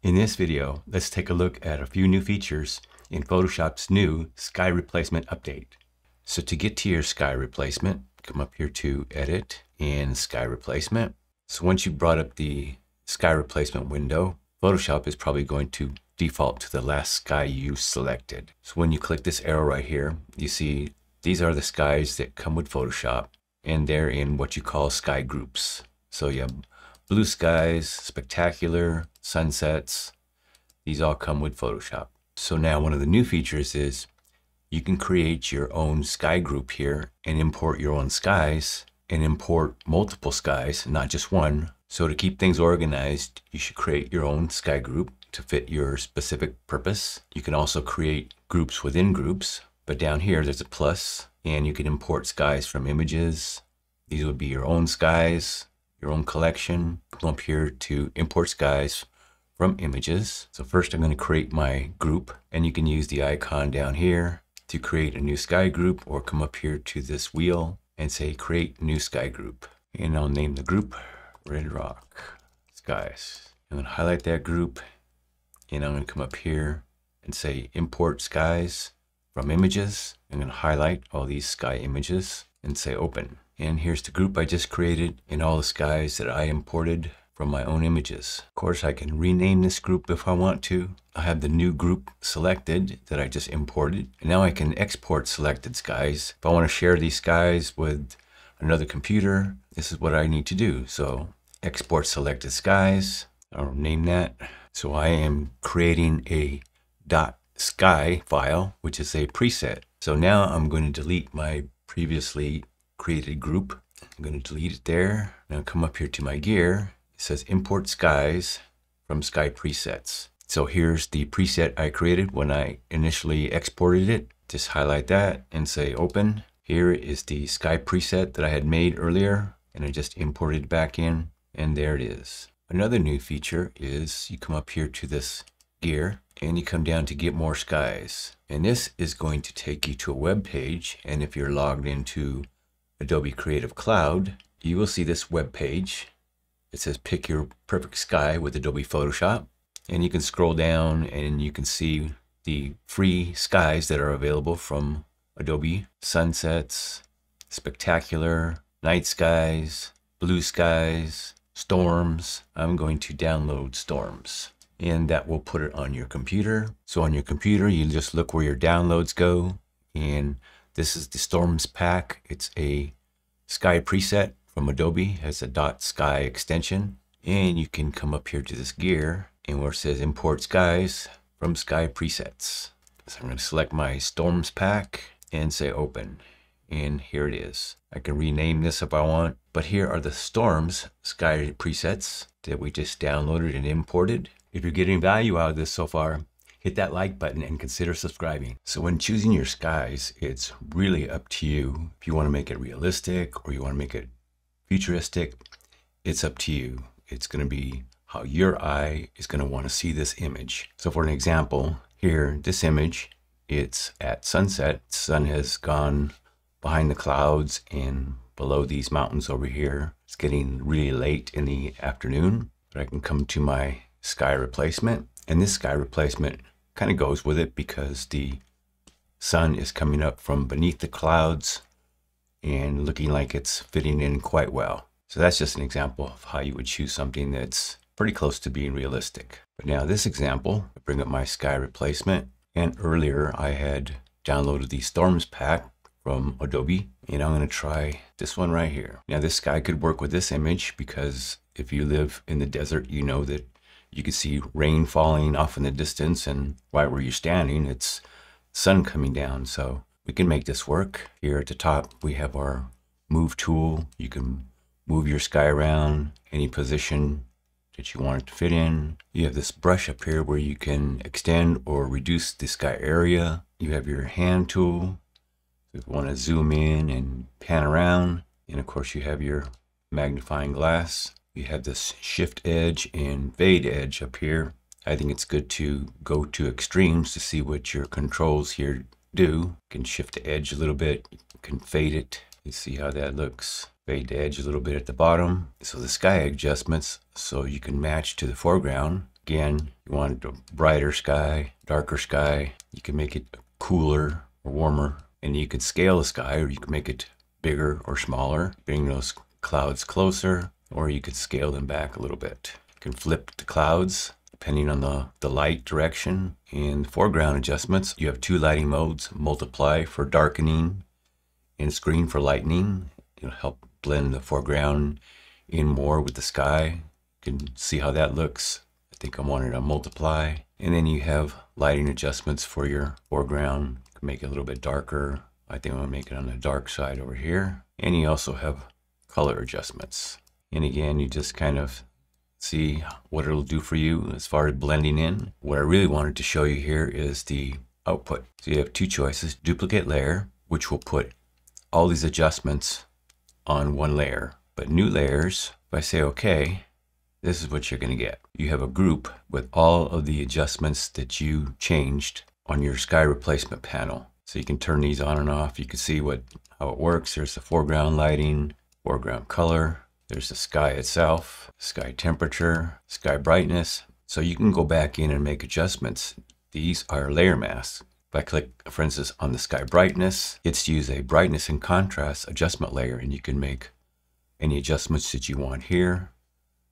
In this video, let's take a look at a few new features in Photoshop's new Sky Replacement update. So to get to your Sky Replacement, come up here to Edit and Sky Replacement. So once you brought up the Sky Replacement window, Photoshop is probably going to default to the last sky you selected. So when you click this arrow right here, you see these are the skies that come with Photoshop and they're in what you call sky groups. So you have Blue skies, spectacular sunsets, these all come with Photoshop. So now one of the new features is you can create your own sky group here and import your own skies and import multiple skies, not just one. So to keep things organized, you should create your own sky group to fit your specific purpose. You can also create groups within groups, but down here there's a plus and you can import skies from images. These would be your own skies your own collection. Come up here to import skies from images. So first I'm going to create my group and you can use the icon down here to create a new sky group or come up here to this wheel and say create new sky group. And I'll name the group Red Rock Skies. I'm going to highlight that group and I'm going to come up here and say import skies from images. I'm going to highlight all these sky images and say open. And here's the group I just created and all the skies that I imported from my own images. Of course, I can rename this group if I want to. I have the new group selected that I just imported. And now I can export selected skies. If I want to share these skies with another computer, this is what I need to do. So export selected skies, I'll name that. So I am creating a sky file, which is a preset. So now I'm going to delete my previously created group. I'm going to delete it there. Now come up here to my gear. It says import skies from sky presets. So here's the preset I created when I initially exported it. Just highlight that and say open. Here is the sky preset that I had made earlier and I just imported back in and there it is. Another new feature is you come up here to this gear and you come down to get more skies. And this is going to take you to a web page. And if you're logged into Adobe Creative Cloud, you will see this web page. It says pick your perfect sky with Adobe Photoshop. And you can scroll down and you can see the free skies that are available from Adobe Sunsets, Spectacular, Night Skies, Blue Skies, Storms. I'm going to download Storms and that will put it on your computer. So on your computer, you just look where your downloads go and this is the Storms Pack. It's a sky preset from Adobe. It has a dot sky extension. And you can come up here to this gear and where it says import skies from sky presets. So I'm going to select my Storms Pack and say open. And here it is. I can rename this if I want, but here are the Storms sky presets that we just downloaded and imported. If you're getting value out of this so far, hit that like button and consider subscribing. So when choosing your skies, it's really up to you. If you want to make it realistic or you want to make it futuristic, it's up to you. It's going to be how your eye is going to want to see this image. So for an example, here, this image, it's at sunset. sun has gone behind the clouds and below these mountains over here. It's getting really late in the afternoon, but I can come to my sky replacement and this sky replacement kind of goes with it because the sun is coming up from beneath the clouds and looking like it's fitting in quite well. So that's just an example of how you would choose something that's pretty close to being realistic. But now this example, I bring up my sky replacement and earlier I had downloaded the storms pack from Adobe and I'm going to try this one right here. Now this sky could work with this image because if you live in the desert, you know that you can see rain falling off in the distance and right where you're standing, it's sun coming down. So we can make this work. Here at the top, we have our move tool. You can move your sky around any position that you want it to fit in. You have this brush up here where you can extend or reduce the sky area. You have your hand tool. So if you want to zoom in and pan around. And of course you have your magnifying glass. You have this shift edge and fade edge up here. I think it's good to go to extremes to see what your controls here do. You can shift the edge a little bit, you can fade it, you see how that looks. Fade the edge a little bit at the bottom. So the sky adjustments, so you can match to the foreground. Again, you want a brighter sky, darker sky. You can make it cooler or warmer. And you could scale the sky or you can make it bigger or smaller, bring those clouds closer, or you could scale them back a little bit. You can flip the clouds depending on the, the light direction. In foreground adjustments, you have two lighting modes, multiply for darkening and screen for lightening. It'll help blend the foreground in more with the sky. You can see how that looks. I think I wanted to multiply. And then you have lighting adjustments for your foreground. You make it a little bit darker. I think I'm gonna make it on the dark side over here. And you also have color adjustments. And again, you just kind of see what it'll do for you as far as blending in. What I really wanted to show you here is the output. So you have two choices, duplicate layer, which will put all these adjustments on one layer. But new layers, if I say okay, this is what you're going to get. You have a group with all of the adjustments that you changed on your sky replacement panel. So you can turn these on and off. You can see what how it works. Here's the foreground lighting, foreground color, there's the sky itself, sky temperature, sky brightness. So you can go hmm. back in and make adjustments. These are layer masks. If I click, for instance, on the sky brightness, it's to use a brightness and contrast adjustment layer, and you can make any adjustments that you want here.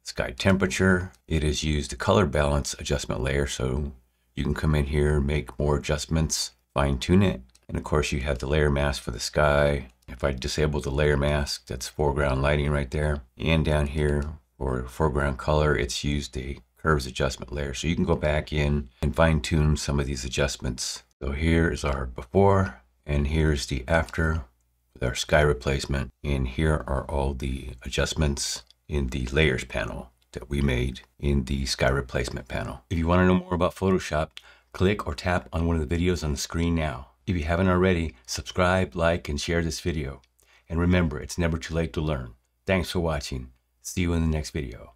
Sky temperature, it is used a color balance adjustment layer, so you can come in here, make more adjustments, fine tune it. And of course you have the layer mask for the sky, if I disable the layer mask, that's foreground lighting right there. And down here for foreground color, it's used a curves adjustment layer. So you can go back in and fine tune some of these adjustments. So here is our before and here's the after with our sky replacement. And here are all the adjustments in the layers panel that we made in the sky replacement panel. If you want to know more about Photoshop, click or tap on one of the videos on the screen now. If you haven't already, subscribe, like, and share this video. And remember, it's never too late to learn. Thanks for watching. See you in the next video.